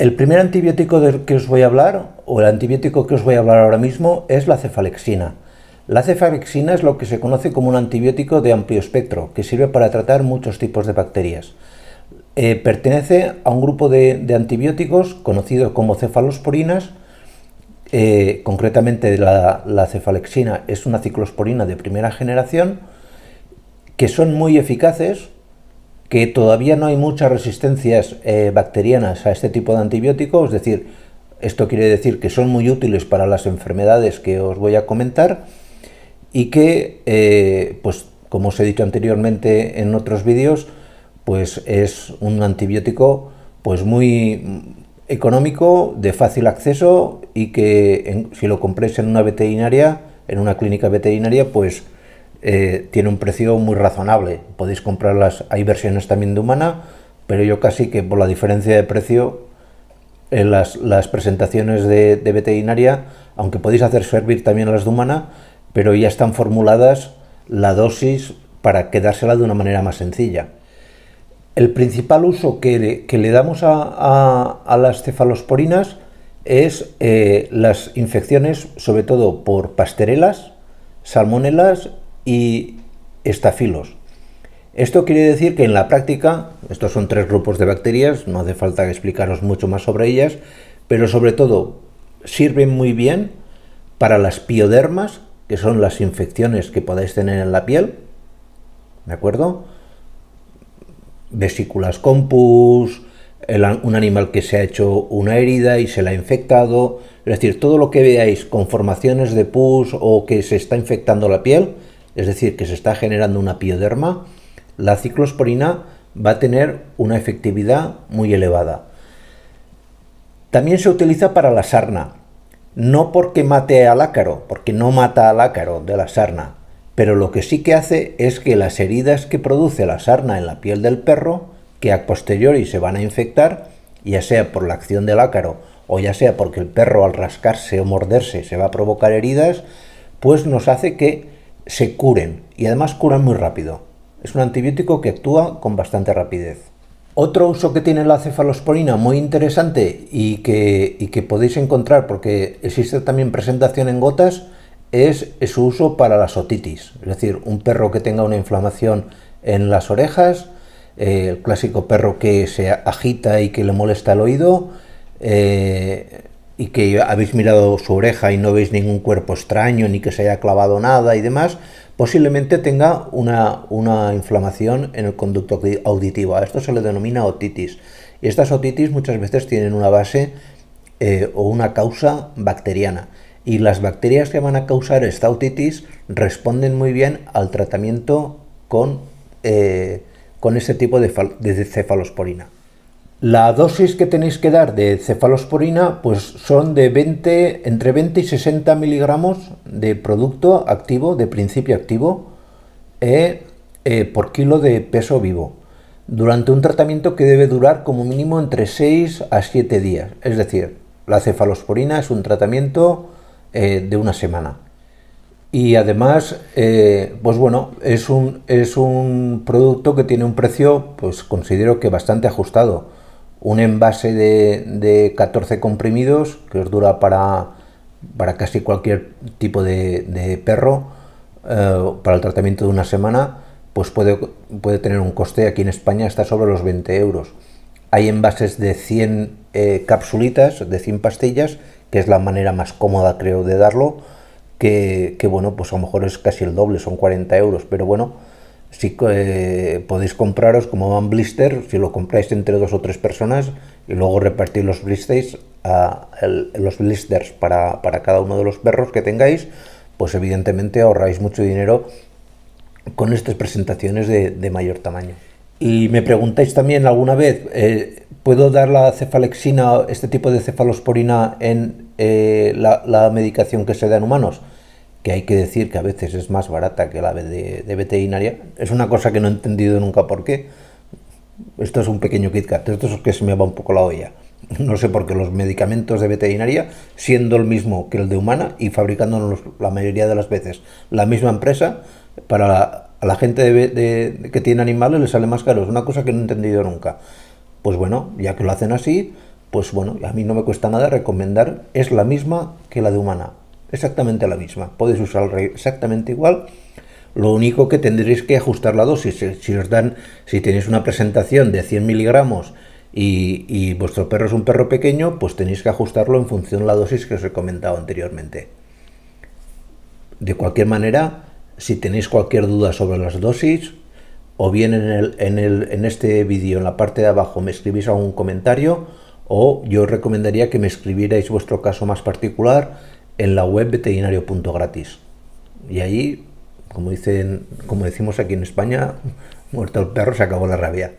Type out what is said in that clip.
El primer antibiótico del que os voy a hablar, o el antibiótico que os voy a hablar ahora mismo, es la cefalexina. La cefalexina es lo que se conoce como un antibiótico de amplio espectro, que sirve para tratar muchos tipos de bacterias. Eh, pertenece a un grupo de, antibióticos conocidos como cefalosporinas, eh, concretamente la, la, cefalexina es una ciclosporina de primera generación, que son muy eficaces que todavía no hay muchas resistencias eh, bacterianas a este tipo de antibióticos, es decir, esto quiere decir que son muy útiles para las enfermedades que os voy a comentar y que, eh, pues, como os he dicho anteriormente en otros vídeos, pues es un antibiótico pues muy económico, de fácil acceso y que si lo compréis en una veterinaria, en una clínica veterinaria, pues eh, tiene un precio muy razonable. Podéis comprarlas, hay versiones también de humana, pero yo casi que por la diferencia de precio en las, presentaciones de, veterinaria, aunque podéis hacer servir también las de humana, pero ya están formuladas la dosis para quedársela de una manera más sencilla. El principal uso que le, damos a, las cefalosporinas es eh, las infecciones, sobre todo por pasterelas, salmonelas y estafilos. Esto quiere decir que en la práctica, estos son tres grupos de bacterias, no hace falta explicaros mucho más sobre ellas, pero sobre todo sirven muy bien para las piodermas, que son las infecciones que podáis tener en la piel, ¿de acuerdo? Vesículas compus, un animal que se ha hecho una herida y se la ha infectado, es decir, todo lo que veáis con formaciones de pus o que se está infectando la piel, es decir, que se está generando una pioderma, la ciclosporina va a tener una efectividad muy elevada. También se utiliza para la sarna, no porque mate al ácaro, porque no mata al ácaro de la sarna, pero lo que sí que hace es que las heridas que produce la sarna en la piel del perro, que a posteriori se van a infectar, ya sea por la acción del ácaro o ya sea porque el perro al rascarse o morderse se va a provocar heridas, pues nos hace que se curen y además curan muy rápido. Es un antibiótico que actúa con bastante rapidez. Otro uso que tiene la cefalosporina muy interesante y que, y que podéis encontrar porque existe también presentación en gotas es su uso para las otitis, es decir, un perro que tenga una inflamación en las orejas, eh, el clásico perro que se agita y que le molesta el oído, eh, y que habéis mirado su oreja y no veis ningún cuerpo extraño ni que se haya clavado nada y demás, posiblemente tenga una, una inflamación en el conducto auditivo. A esto se le denomina otitis. Y estas otitis muchas veces tienen una base eh, o una causa bacteriana. Y las bacterias que van a causar esta otitis responden muy bien al tratamiento con, eh, con este tipo de, de cefalosporina. La dosis que tenéis que dar de cefalosporina pues son de 20, entre 20 y 60 miligramos de producto activo, de principio activo, eh, eh, por kilo de peso vivo, durante un tratamiento que debe durar como mínimo entre 6 a 7 días. Es decir, la cefalosporina es un tratamiento eh, de una semana. Y además, pues bueno, es un, es un producto que tiene un precio, pues considero que bastante ajustado un envase de, 14 comprimidos que os dura para, casi cualquier tipo de, perro eh, para el tratamiento de una semana, pues puede, puede tener un coste aquí en España está sobre los 20 euros. Hay envases de 100 cápsulitas, eh, capsulitas, de 100 pastillas, que es la manera más cómoda creo de darlo, que, que bueno, pues a lo mejor es casi el doble, son 40 euros, pero bueno, si eh, podéis compraros como van blister, si lo compráis entre dos o tres personas y luego repartir los blisters, a, los blisters para, cada uno de los perros que tengáis, pues evidentemente ahorráis mucho dinero con estas presentaciones de, mayor tamaño. Y me preguntáis también alguna vez, eh, ¿puedo dar la cefalexina, este tipo de cefalosporina, en eh, la, la medicación que se da en humanos? que hay que decir que a veces es más barata que la de, veterinaria, es una cosa que no he entendido nunca por qué. Esto es un pequeño KitKat, esto es que se me va un poco la olla. No sé por qué los medicamentos de veterinaria, siendo el mismo que el de humana y fabricándolos la mayoría de las veces la misma empresa, para la, gente que tiene animales le sale más caro. Es una cosa que no he entendido nunca. Pues bueno, ya que lo hacen así, pues bueno, a mí no me cuesta nada recomendar, es la misma que la de humana exactamente la misma. Podéis usar exactamente igual. Lo único que tendréis que ajustar la dosis. Si os dan, si tenéis una presentación de 100 miligramos y, vuestro perro es un perro pequeño, pues tenéis que ajustarlo en función de la dosis que os he comentado anteriormente. De cualquier manera, si tenéis cualquier duda sobre las dosis, o bien en, en este vídeo, en la parte de abajo, me escribís algún comentario, o yo os recomendaría que me escribierais vuestro caso más particular en la web veterinario.gratis. Y ahí, como, dicen, como decimos aquí en España, muerto el perro se acabó la rabia.